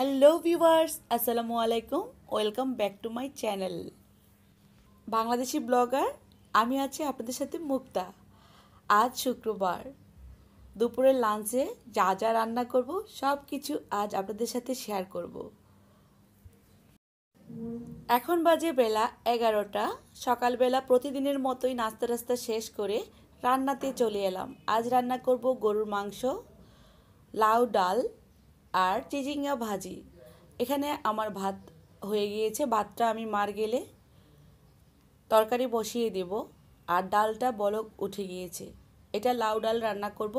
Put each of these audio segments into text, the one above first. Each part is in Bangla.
হ্যালো ভিউয়ার্স আসসালামু আলাইকুম welcome back to my channel Bangladeshi blogger আমি আছি আপনাদের সাথে মুক্তা আজ শুক্রবার দুপুরের লাঞ্চে যা যা রান্না করব সব কিছু আজ আপনাদের সাথে শেয়ার করব এখন বাজে বেলা এগারোটা সকালবেলা প্রতিদিনের মতোই নাস্তা রাস্তা শেষ করে রান্নাতে চলে এলাম আজ রান্না করব গরুর মাংস লাউ ডাল আর চিচিঙ্গা ভাজি এখানে আমার ভাত হয়ে গিয়েছে ভাতটা আমি মার গেলে তরকারি বসিয়ে দেব আর ডালটা বলক উঠে গিয়েছে এটা লাউ ডাল রান্না করব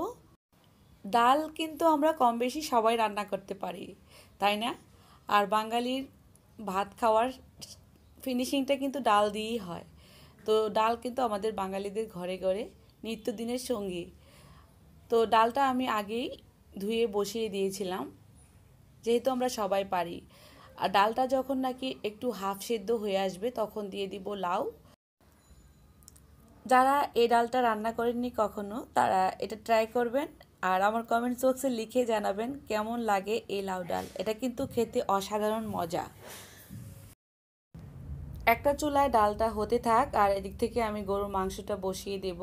ডাল কিন্তু আমরা কম বেশি সবাই রান্না করতে পারি তাই না আর বাঙালির ভাত খাওয়ার ফিনিশিংটা কিন্তু ডাল দিয়েই হয় তো ডাল কিন্তু আমাদের বাঙালিদের ঘরে ঘরে নিত্যদিনের সঙ্গী তো ডালটা আমি আগেই ধুয়ে বসিয়ে দিয়েছিলাম যেহেতু আমরা সবাই পারি আর ডালটা যখন নাকি একটু হাফ সেদ্ধ হয়ে আসবে তখন দিয়ে দিব লাউ যারা এই ডালটা রান্না করেননি কখনো তারা এটা ট্রাই করবেন আর আমার কমেন্টস বক্সে লিখে জানাবেন কেমন লাগে এই লাউ ডাল এটা কিন্তু খেতে অসাধারণ মজা একটা চুলায় ডালটা হতে থাক আর এদিক থেকে আমি গরুর মাংসটা বসিয়ে দেব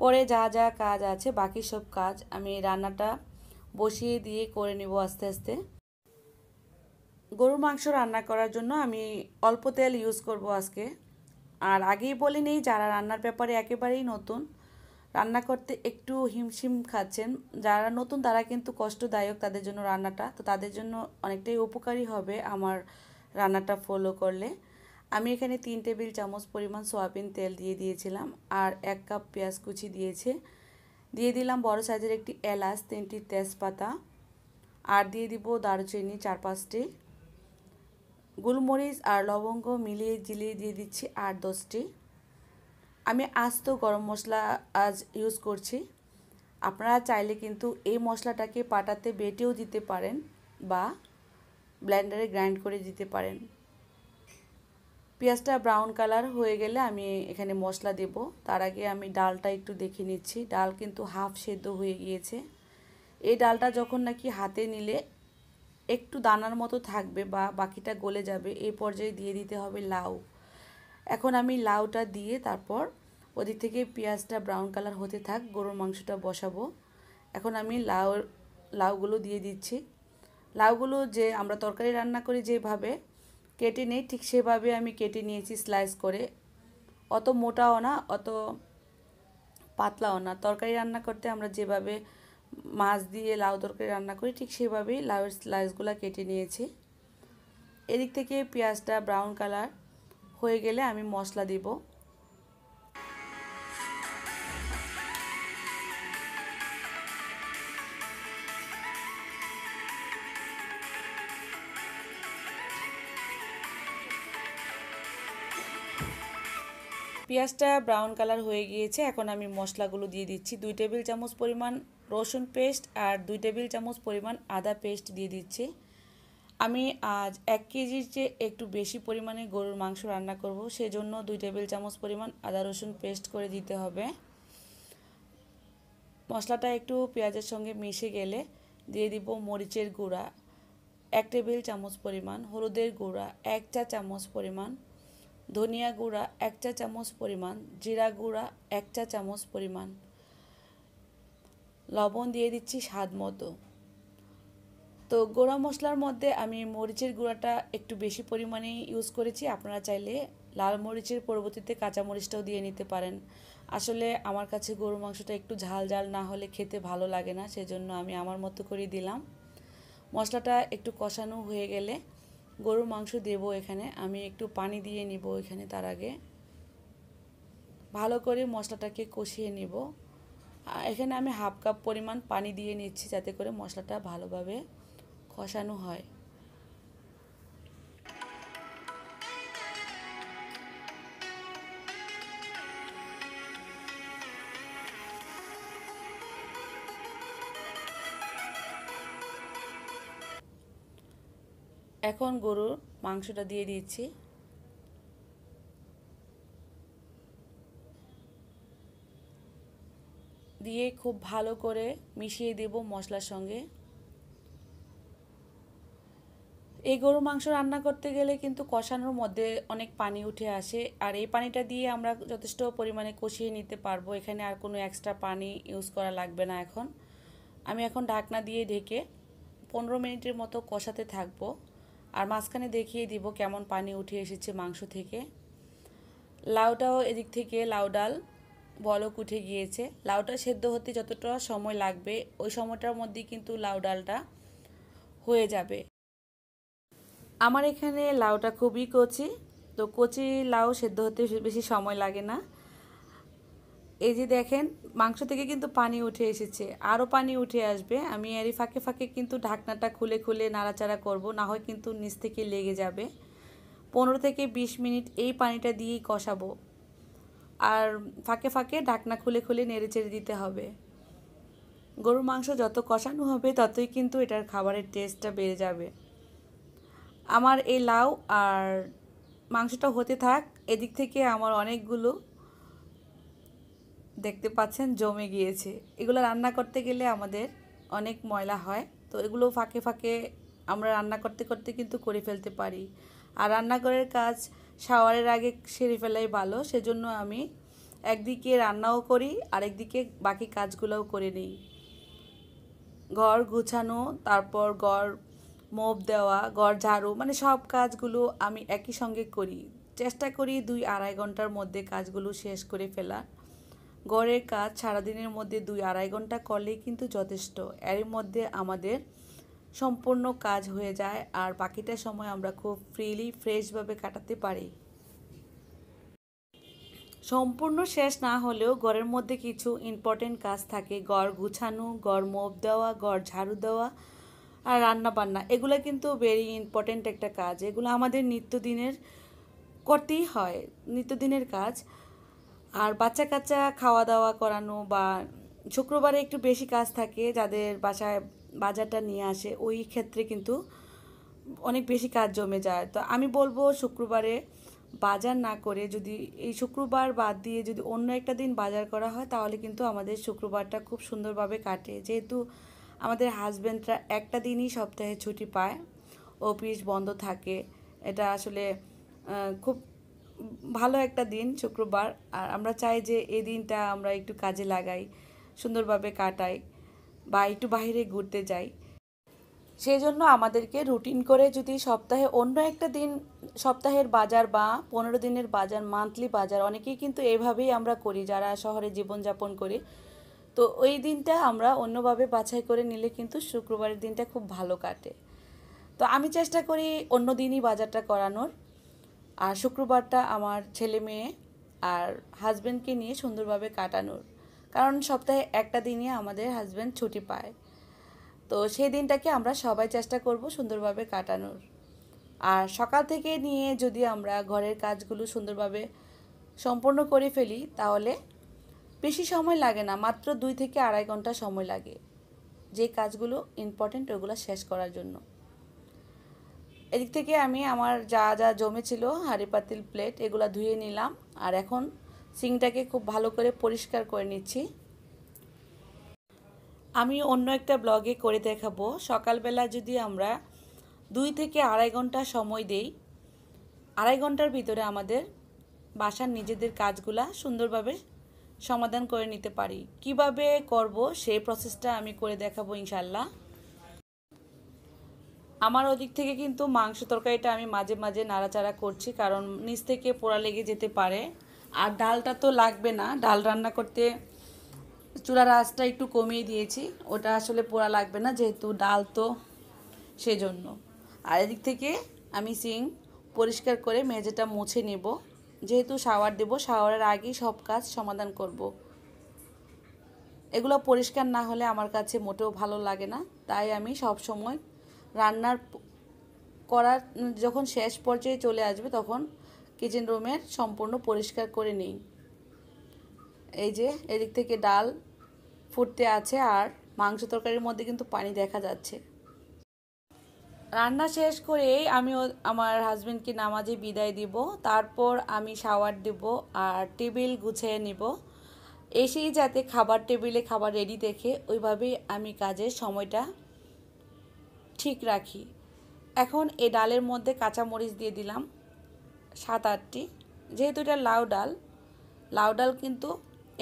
পরে যা যা কাজ আছে বাকি সব কাজ আমি রান্নাটা বসিয়ে দিয়ে করে নেব আস্তে আস্তে গরুর মাংস রান্না করার জন্য আমি অল্প তেল ইউজ করব আজকে আর আগেই বলে নেই যারা রান্নার ব্যাপারে একেবারেই নতুন রান্না করতে একটু হিমশিম খাচ্ছেন যারা নতুন তারা কিন্তু কষ্টদায়ক তাদের জন্য রান্নাটা তো তাদের জন্য অনেকটাই উপকারী হবে আমার রান্নাটা ফলো করলে আমি এখানে তিন টেবিল চামচ পরিমাণ সোয়াবিন তেল দিয়ে দিয়েছিলাম আর এক কাপ পেঁয়াজ কুচি দিয়েছে দিয়ে দিলাম বড় সাইজের একটি এলাচ তিনটি তেজপাতা আর দিয়ে দিব দারুচিনি চার পাঁচটি গোলমরিচ আর লবঙ্গ মিলিয়ে জিলিয়ে দিয়ে দিচ্ছি আট দশটি আমি আস্ত গরম মশলা আজ ইউজ করছি আপনারা চাইলে কিন্তু এই মশলাটাকে পাটাতে বেটেও দিতে পারেন বা ব্লেন্ডারে গ্রাইন্ড করে দিতে পারেন পেঁয়াজটা ব্রাউন কালার হয়ে গেলে আমি এখানে মশলা দেব তার আগে আমি ডালটা একটু দেখে নিচ্ছি ডাল কিন্তু হাফ সেদ্ধ হয়ে গিয়েছে এই ডালটা যখন নাকি হাতে নিলে একটু দানার মতো থাকবে বা বাকিটা গলে যাবে এই পর্যায়ে দিয়ে দিতে হবে লাউ এখন আমি লাউটা দিয়ে তারপর ওদিক থেকে পেঁয়াজটা ব্রাউন কালার হতে থাক গরুর মাংসটা বসাবো এখন আমি লাউ লাউগুলো দিয়ে দিচ্ছি লাউগুলো যে আমরা তরকারি রান্না করি যেভাবে কেটে নেই ঠিক সেভাবে আমি কেটে নিয়েছি স্লাইস করে অত মোটাও না অত পাতলাও না তরকারি রান্না করতে আমরা যেভাবে মাছ দিয়ে লাউ তরকারি রান্না করি ঠিক সেভাবেই লাউয়ের স্লাইসগুলো কেটে নিয়েছি এদিক থেকে পেঁয়াজটা ব্রাউন কালার হয়ে গেলে আমি মশলা দিব পেঁয়াজটা ব্রাউন কালার হয়ে গিয়েছে এখন আমি মশলাগুলো দিয়ে দিচ্ছি দুই টেবিল চামচ পরিমাণ রসুন পেস্ট আর দুই টেবিল চামচ পরিমাণ আদা পেস্ট দিয়ে দিচ্ছি আমি আজ এক কেজির চেয়ে একটু বেশি পরিমাণে গরুর মাংস রান্না করব সেজন্য দুই টেবিল চামচ পরিমাণ আদা রসুন পেস্ট করে দিতে হবে মশলাটা একটু পেঁয়াজের সঙ্গে মিশে গেলে দিয়ে দিব মরিচের গুঁড়া এক টেবিল চামচ পরিমাণ হলুদের গুঁড়া এক চা চামচ পরিমাণ ধনিয়া গুঁড়া এক চা চামচ পরিমাণ জিরা গুঁড়া এক চা চামচ পরিমাণ লবণ দিয়ে দিচ্ছি স্বাদ মতো তো গোড়া মশলার মধ্যে আমি মরিচের গুঁড়াটা একটু বেশি পরিমাণে ইউজ করেছি আপনারা চাইলে লাল মরিচের পরবর্তীতে কাঁচা মরিচটাও দিয়ে নিতে পারেন আসলে আমার কাছে গরু মাংসটা একটু ঝাল ঝাল না হলে খেতে ভালো লাগে না সেজন্য আমি আমার মতো করে দিলাম মশলাটা একটু কষানো হয়ে গেলে গরুর মাংস দেব এখানে আমি একটু পানি দিয়ে নিব এখানে তার আগে ভালো করে মশলাটাকে কষিয়ে নিব এখানে আমি হাফ কাপ পরিমাণ পানি দিয়ে নিচ্ছি যাতে করে মশলাটা ভালোভাবে কষানো হয় এখন গরুর মাংসটা দিয়ে দিচ্ছি দিয়ে খুব ভালো করে মিশিয়ে দেব মশলার সঙ্গে এই গরুর মাংস রান্না করতে গেলে কিন্তু কষানোর মধ্যে অনেক পানি উঠে আসে আর এই পানিটা দিয়ে আমরা যথেষ্ট পরিমাণে কষিয়ে নিতে পারবো এখানে আর কোনো এক্সট্রা পানি ইউজ করা লাগবে না এখন আমি এখন ঢাকনা দিয়ে ঢেকে পনেরো মিনিটের মতো কষাতে থাকবো আর মাঝখানে দেখিয়ে দিব কেমন পানি উঠে এসেছে মাংস থেকে লাউটাও এদিক থেকে লাউ ডাল বলক উঠে গিয়েছে লাউটা সেদ্ধ হতে যতটা সময় লাগবে ওই সময়টার মধ্যেই কিন্তু লাউ ডালটা হয়ে যাবে আমার এখানে লাউটা খুবই কচি তো কচি লাউ সেদ্ধ হতে বেশি সময় লাগে না এই যে দেখেন মাংস থেকে কিন্তু পানি উঠে এসেছে আরও পানি উঠে আসবে আমি এরই ফাঁকে ফাঁকে কিন্তু ঢাকনাটা খুলে খুলে নাড়াচাড়া করব না হয় কিন্তু নিচ থেকে লেগে যাবে পনেরো থেকে ২০ মিনিট এই পানিটা দিয়েই কষাবো আর ফাঁকে ফাঁকে ঢাকনা খুলে খুলে নেড়ে চেড়ে দিতে হবে গরুর মাংস যত কষানো হবে ততই কিন্তু এটার খাবারের টেস্টটা বেড়ে যাবে আমার এই লাউ আর মাংসটা হতে থাক এদিক থেকে আমার অনেকগুলো দেখতে পাচ্ছেন জমে গিয়েছে এগুলো রান্না করতে গেলে আমাদের অনেক ময়লা হয় তো এগুলো ফাঁকে ফাঁকে আমরা রান্না করতে করতে কিন্তু করে ফেলতে পারি আর রান্নাঘরের কাজ শাওয়ারের আগে সেরে ফেলাই ভালো সেজন্য আমি একদিকে রান্নাও করি আরেকদিকে বাকি কাজগুলোও করে নিই ঘর গুছানো তারপর ঘর মোপ দেওয়া ঘর ঝাড়ু মানে সব কাজগুলো আমি একই সঙ্গে করি চেষ্টা করি দুই আড়াই ঘন্টার মধ্যে কাজগুলো শেষ করে ফেলা গড়ের কাজ সারাদিনের মধ্যে দুই আড়াই ঘন্টা করলেই কিন্তু যথেষ্ট এর মধ্যে আমাদের সম্পূর্ণ কাজ হয়ে যায় আর বাকিটা সময় আমরা খুব ফ্রিলি ফ্রেশভাবে কাটাতে পারি সম্পূর্ণ শেষ না হলেও ঘরের মধ্যে কিছু ইম্পর্টেন্ট কাজ থাকে গড় গুছানো গড় মোপ দেওয়া গড় ঝাড়ু দেওয়া আর রান্না বান্না এগুলো কিন্তু ভেরি ইম্পর্টেন্ট একটা কাজ এগুলো আমাদের নিত্যদিনের করতেই হয় নিত্যদিনের কাজ আর বাচ্চা কাচ্চা খাওয়া দাওয়া করানো বা শুক্রবারে একটু বেশি কাজ থাকে যাদের বাসায় বাজারটা নিয়ে আসে ওই ক্ষেত্রে কিন্তু অনেক বেশি কাজ জমে যায় তো আমি বলবো শুক্রবারে বাজার না করে যদি এই শুক্রবার বাদ দিয়ে যদি অন্য একটা দিন বাজার করা হয় তাহলে কিন্তু আমাদের শুক্রবারটা খুব সুন্দরভাবে কাটে যেহেতু আমাদের হাজব্যান্ডরা একটা দিনই সপ্তাহে ছুটি পায় অফিস বন্ধ থাকে এটা আসলে খুব ভালো একটা দিন শুক্রবার আর আমরা চাই যে এই দিনটা আমরা একটু কাজে লাগাই সুন্দরভাবে কাটাই বা একটু বাইরে ঘুরতে যাই সেই জন্য আমাদেরকে রুটিন করে যদি সপ্তাহে অন্য একটা দিন সপ্তাহের বাজার বা পনেরো দিনের বাজার মান্থলি বাজার অনেকেই কিন্তু এভাবেই আমরা করি যারা শহরে জীবনযাপন করি তো ওই দিনটা আমরা অন্যভাবে বাছাই করে নিলে কিন্তু শুক্রবারের দিনটা খুব ভালো কাটে তো আমি চেষ্টা করি অন্য দিনই বাজারটা করানোর আর শুক্রবারটা আমার ছেলে মেয়ে আর হাজব্যান্ডকে নিয়ে সুন্দরভাবে কাটানোর কারণ সপ্তাহে একটা দিনই আমাদের হাজব্যান্ড ছুটি পায় তো সেই দিনটাকে আমরা সবাই চেষ্টা করব সুন্দরভাবে কাটানোর আর সকাল থেকে নিয়ে যদি আমরা ঘরের কাজগুলো সুন্দরভাবে সম্পন্ন করে ফেলি তাহলে বেশি সময় লাগে না মাত্র দুই থেকে আড়াই ঘন্টা সময় লাগে যে কাজগুলো ইম্পর্টেন্ট ওগুলো শেষ করার জন্য এদিক থেকে আমি আমার যা যা জমে ছিল হাঁড়ি পাতিল প্লেট এগুলো ধুয়ে নিলাম আর এখন সিংটাকে খুব ভালো করে পরিষ্কার করে নিচ্ছি আমি অন্য একটা ব্লগে করে দেখাবো সকালবেলা যদি আমরা দুই থেকে আড়াই ঘন্টা সময় দেই আড়াই ঘন্টার ভিতরে আমাদের বাসার নিজেদের কাজগুলা সুন্দরভাবে সমাধান করে নিতে পারি কিভাবে করব সেই প্রসেসটা আমি করে দেখাবো ইনশাল্লাহ আমার ওদিক থেকে কিন্তু মাংস তরকারিটা আমি মাঝে মাঝে নাড়াচাড়া করছি কারণ নিচ থেকে পোড়া লেগে যেতে পারে আর ডালটা তো লাগবে না ডাল রান্না করতে চূড়া আঁচটা একটু কমিয়ে দিয়েছি ওটা আসলে পোড়া লাগবে না যেহেতু ডাল তো সেজন্য আর এদিক থেকে আমি সিং পরিষ্কার করে মেঝেটা মুছে নেব যেহেতু শাওয়ার দেব শাওয়ারের আগেই সব কাজ সমাধান করব। এগুলো পরিষ্কার না হলে আমার কাছে মোটেও ভালো লাগে না তাই আমি সব সময় রান্নার করার যখন শেষ পর্যায়ে চলে আসবে তখন কিচেন রুমের সম্পূর্ণ পরিষ্কার করে নিই এই যে এদিক থেকে ডাল ফুটতে আছে আর মাংস তরকারির মধ্যে কিন্তু পানি দেখা যাচ্ছে রান্না শেষ করে আমি আমার হাজব্যান্ডকে নামাজে বিদায় দিব তারপর আমি শাওয়ার দিব আর টেবিল গুছিয়ে নিব এসেই যাতে খাবার টেবিলে খাবার রেডি দেখে ওইভাবেই আমি কাজের সময়টা ঠিক রাখি এখন এই ডালের মধ্যে কাঁচামরিচ দিয়ে দিলাম সাত আটটি যেহেতু এটা লাউ ডাল লাউ ডাল কিন্তু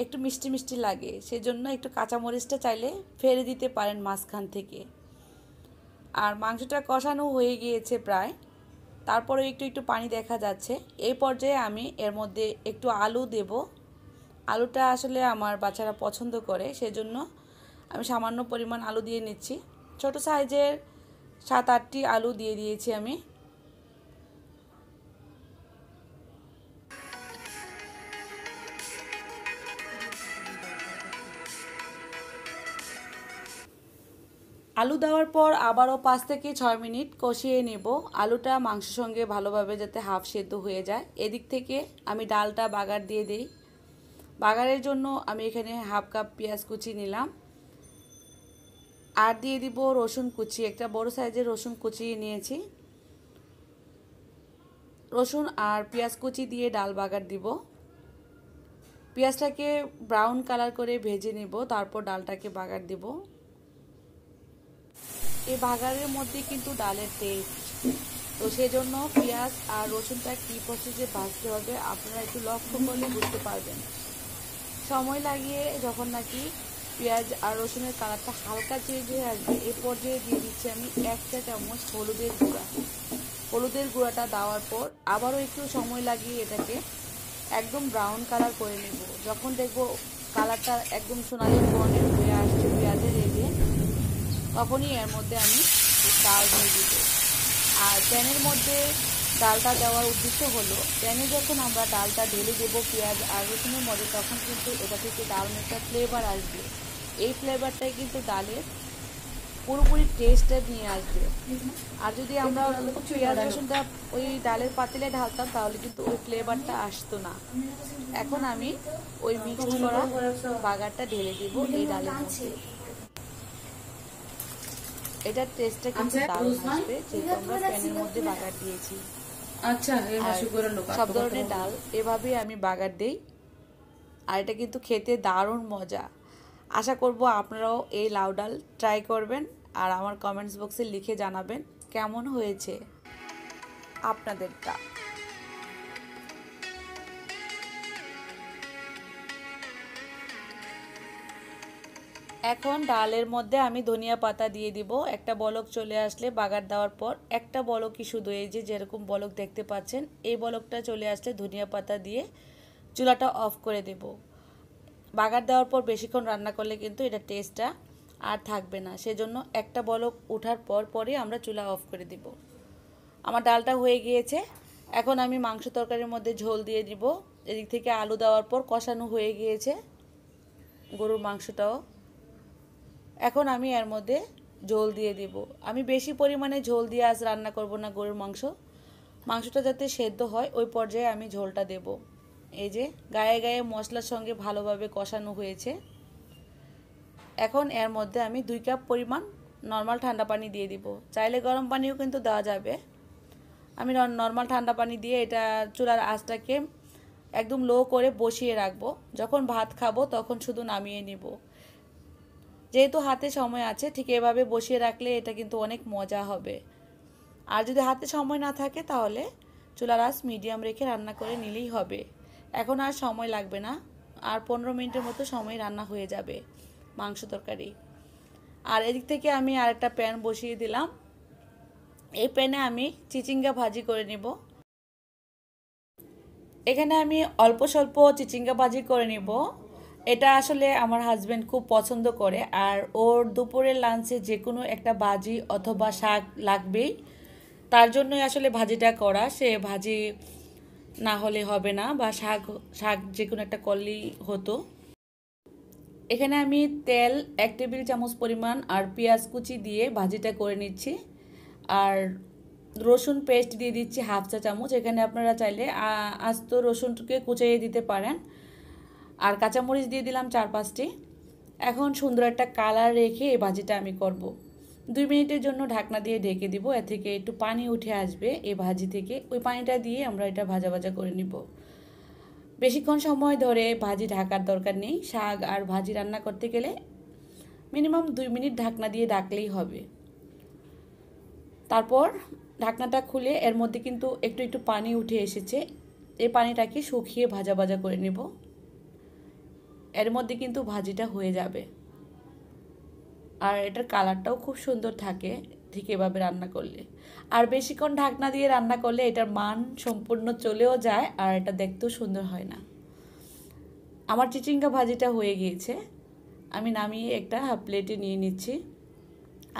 একটু মিষ্টি মিষ্টি লাগে সেজন্য একটু কাঁচামরিচটা চাইলে ফেলে দিতে পারেন মাঝখান থেকে আর মাংসটা কষানো হয়ে গিয়েছে প্রায় তারপরে একটু একটু পানি দেখা যাচ্ছে এই পর্যায়ে আমি এর মধ্যে একটু আলু দেব আলুটা আসলে আমার বাচ্চারা পছন্দ করে সেজন্য আমি সামান্য পরিমাণ আলু দিয়ে নিচ্ছি ছোট সাইজের সাত আটটি আলু দিয়ে দিয়েছি আমি আলু দেওয়ার পর আবারও পাঁচ থেকে ছয় মিনিট কষিয়ে নেব আলুটা মাংসের সঙ্গে ভালোভাবে যাতে হাফ সেদ্ধ হয়ে যায় এদিক থেকে আমি ডালটা বাগার দিয়ে দিই বাগারের জন্য আমি এখানে হাফ কাপ পেঁয়াজ কুচি নিলাম আর দিয়ে দিব রসুন কুচি একটা বড় সাইজের রসুন কুচি নিয়েছি রসুন আর পেঁয়াজ কুচি দিয়ে ডাল বাগার দিব পেঁয়াজটাকে ব্রাউন কালার করে ভেজে নেব তারপর ডালটাকে বাগার দিব এই বাগারের মধ্যে কিন্তু ডালের টেস্ট তো সেজন্য পেঁয়াজ আর রসুনটা কি প্রসেসে ভাজতে হবে আপনারা একটু লক্ষ্য করলে বুঝতে পারবেন সময় লাগিয়ে যখন নাকি পেঁয়াজ আর রসুনের কালারটা হালকা চেয়ে হয়ে আসবে এ পর্যায়ে দিয়ে দিচ্ছি আমি এক চা চামচ হলুদের গুঁড়া হলুদের গুঁড়াটা দেওয়ার পর আবারও একটু সময় লাগিয়ে এটাকে একদম ব্রাউন কালার করে নেব যখন দেখব কালারটা একদম সোনালি বর্ণের হয়ে আসছে পেঁয়াজের এগিয়ে তখনই এর মধ্যে আমি ডাল দিয়ে দিব আর প্যানের মধ্যে ডালটা দেওয়ার উদ্দেশ্য হলো প্যানে যখন আমরা ডালটা ঢেলে দেবো পেঁয়াজ আর রসুনের মধ্যে তখন কিন্তু এটা থেকে ডাল একটা ফ্লেভার আসবে এই ফ্লেভারটাই কিন্তু ডালের পুরোপুরি টেস্টটা নিয়ে আসবে আর যদি আমরা পেঁয়াজ রসুনটা ওই ডালের পাতিলে ঢালতাম তাহলে কিন্তু ওই ফ্লেভারটা আসতো না এখন আমি ওই মিক্সড করা বাগারটা ঢেলে দিব এই ডালের মধ্যে এটার টেস্টটা কিন্তু আচ্ছা, দারুণ আসবে যেহেতু আমরা প্যানের মধ্যে বাগার দিয়েছি আচ্ছা, সব ধরনের ডাল এভাবেই আমি বাগার দেই আর এটা কিন্তু খেতে দারুণ মজা আশা করব আপনারাও এই লাউ ডাল ট্রাই করবেন আর আমার কমেন্টস বক্সে লিখে জানাবেন কেমন হয়েছে আপনাদেরটা এখন ডালের মধ্যে আমি ধনিয়া পাতা দিয়ে দিব একটা বলক চলে আসলে বাগার দেওয়ার পর একটা বলকই শুধু এই যে যেরকম বলক দেখতে পাচ্ছেন এই বলকটা চলে আসলে ধনিয়া পাতা দিয়ে চুলাটা অফ করে দেবো বাগার দেওয়ার পর বেশিক্ষণ রান্না করলে কিন্তু এটা টেস্টটা আর থাকবে না সেজন্য একটা বলক ওঠার পর পরে আমরা চুলা অফ করে দিব আমার ডালটা হয়ে গিয়েছে এখন আমি মাংস তরকারির মধ্যে ঝোল দিয়ে দিব এদিক থেকে আলু দেওয়ার পর কষানো হয়ে গিয়েছে গরুর মাংসটাও এখন আমি এর মধ্যে ঝোল দিয়ে দিব আমি বেশি পরিমাণে ঝোল দিয়ে আজ রান্না করব না গরুর মাংস মাংসটা যাতে সেদ্ধ হয় ওই পর্যায়ে আমি ঝোলটা দেবো এই যে গায়ে গায়ে মশলার সঙ্গে ভালোভাবে কষানো হয়েছে এখন এর মধ্যে আমি দুই কাপ পরিমাণ নর্মাল ঠান্ডা পানি দিয়ে দিব চাইলে গরম পানিও কিন্তু দেওয়া যাবে আমি নর্মাল ঠান্ডা পানি দিয়ে এটা চুলার আঁচটাকে একদম লো করে বসিয়ে রাখবো যখন ভাত খাবো তখন শুধু নামিয়ে নিব যেহেতু হাতে সময় আছে ঠিক এভাবে বসিয়ে রাখলে এটা কিন্তু অনেক মজা হবে আর যদি হাতে সময় না থাকে তাহলে চুলার আঁচ মিডিয়াম রেখে রান্না করে নিলেই হবে এখন আর সময় লাগবে না আর পনেরো মিনিটের মতো সময় রান্না হয়ে যাবে মাংস তরকারি আর এদিক থেকে আমি আরেকটা প্যান বসিয়ে দিলাম এই প্যানে আমি চিচিঙ্গা ভাজি করে নেব এখানে আমি অল্প স্বল্প চিচিঙ্গা ভাজি করে নেব এটা আসলে আমার হাজব্যান্ড খুব পছন্দ করে আর ওর দুপুরের লাঞ্চে যে কোনো একটা ভাজি অথবা শাক লাগবেই তার জন্যই আসলে ভাজিটা করা সে ভাজি না হলে হবে না বা শাক শাক যে কোনো একটা করলেই হতো এখানে আমি তেল এক টেবিল চামচ পরিমাণ আর পেঁয়াজ কুচি দিয়ে ভাজিটা করে নিচ্ছি আর রসুন পেস্ট দিয়ে দিচ্ছি হাফ চা চামচ এখানে আপনারা চাইলে আস্ত রসুনকে কুচিয়ে দিতে পারেন আর কাঁচামরিচ দিয়ে দিলাম চার পাঁচটি এখন সুন্দর একটা কালার রেখে এই ভাজিটা আমি করবো দুই মিনিটের জন্য ঢাকনা দিয়ে ঢেকে দিব এ থেকে একটু পানি উঠে আসবে এই ভাজি থেকে ওই পানিটা দিয়ে আমরা এটা ভাজা ভাজা করে নিব বেশিক্ষণ সময় ধরে ভাজি ঢাকার দরকার নেই শাক আর ভাজি রান্না করতে গেলে মিনিমাম দুই মিনিট ঢাকনা দিয়ে ডাকলেই হবে তারপর ঢাকনাটা খুলে এর মধ্যে কিন্তু একটু একটু পানি উঠে এসেছে এই পানিটাকে শুকিয়ে ভাজা ভাজা করে নেব এর মধ্যে কিন্তু ভাজিটা হয়ে যাবে আর এটার কালারটাও খুব সুন্দর থাকে ঠিক এভাবে রান্না করলে আর বেশিক্ষণ ঢাকনা দিয়ে রান্না করলে এটার মান সম্পূর্ণ চলেও যায় আর এটা দেখতেও সুন্দর হয় না আমার চিচিঙ্গা ভাজিটা হয়ে গিয়েছে আমি নামিয়ে একটা হাফ প্লেটে নিয়ে নিচ্ছি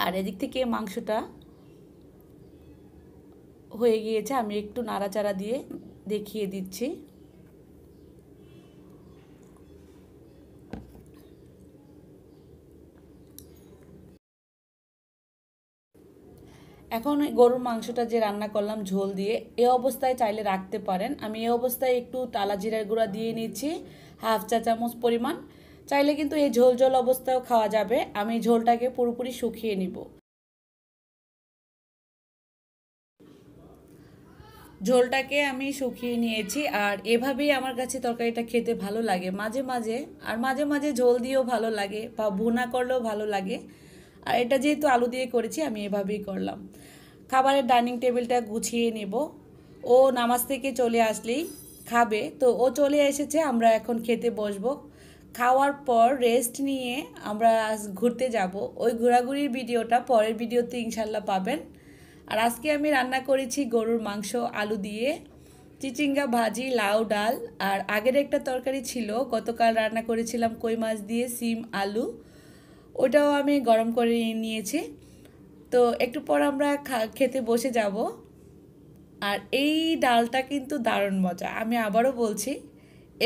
আর এদিক থেকে মাংসটা হয়ে গিয়েছে আমি একটু নাড়াচাড়া দিয়ে দেখিয়ে দিচ্ছি এখন গরুর মাংসটা যে রান্না করলাম ঝোল দিয়ে এ অবস্থায় চাইলে রাখতে পারেন আমি এ অবস্থায় একটু তালা জিরার গুঁড়া দিয়ে নিচ্ছি হাফ চা চামচ পরিমাণ চাইলে কিন্তু এই ঝোল ঝোল অবস্থায়ও খাওয়া যাবে আমি ঝোলটাকে পুরোপুরি শুকিয়ে নিব ঝোলটাকে আমি শুকিয়ে নিয়েছি আর এভাবেই আমার কাছে তরকারিটা খেতে ভালো লাগে মাঝে মাঝে আর মাঝে মাঝে ঝোল দিয়েও ভালো লাগে বা ভুনা করলেও ভালো লাগে আর এটা যেহেতু আলু দিয়ে করেছি আমি এভাবেই করলাম খাবারের ডাইনিং টেবিলটা গুছিয়ে নেব ও নামাজ থেকে চলে আসলেই খাবে তো ও চলে এসেছে আমরা এখন খেতে বসবো খাওয়ার পর রেস্ট নিয়ে আমরা ঘুরতে যাব ওই ঘোরাঘুরির ভিডিওটা পরের ভিডিওতে ইনশাল্লাহ পাবেন আর আজকে আমি রান্না করেছি গরুর মাংস আলু দিয়ে চিচিঙ্গা ভাজি লাউ ডাল আর আগের একটা তরকারি ছিল গতকাল রান্না করেছিলাম কই মাছ দিয়ে সিম আলু ওটাও আমি গরম করে নিয়েছি তো একটু পর আমরা খেতে বসে যাব আর এই ডালটা কিন্তু দারুণ মজা আমি আবারও বলছি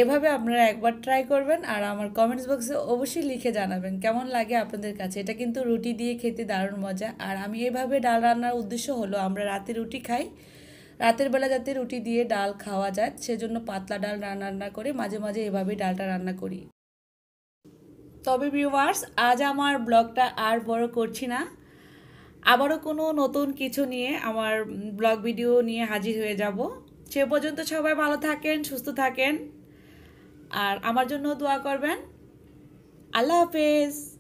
এভাবে আপনারা একবার ট্রাই করবেন আর আমার কমেন্টস বক্সে অবশ্যই লিখে জানাবেন কেমন লাগে আপনাদের কাছে এটা কিন্তু রুটি দিয়ে খেতে দারুণ মজা আর আমি এভাবে ডাল রান্নার উদ্দেশ্য হলো আমরা রাতে রুটি খাই রাতের বেলা যাতে রুটি দিয়ে ডাল খাওয়া যায় সেজন্য পাতলা ডাল রান্না করে মাঝে মাঝে এভাবেই ডালটা রান্না করি তবে ভিউয়ার্স আজ আমার ব্লগটা আর বড় করছি না আবারও কোনো নতুন কিছু নিয়ে আমার ব্লগ ভিডিও নিয়ে হাজির হয়ে যাব সে পর্যন্ত সবাই ভালো থাকেন সুস্থ থাকেন আর আমার জন্য দোয়া করবেন আল্লাহ হাফেজ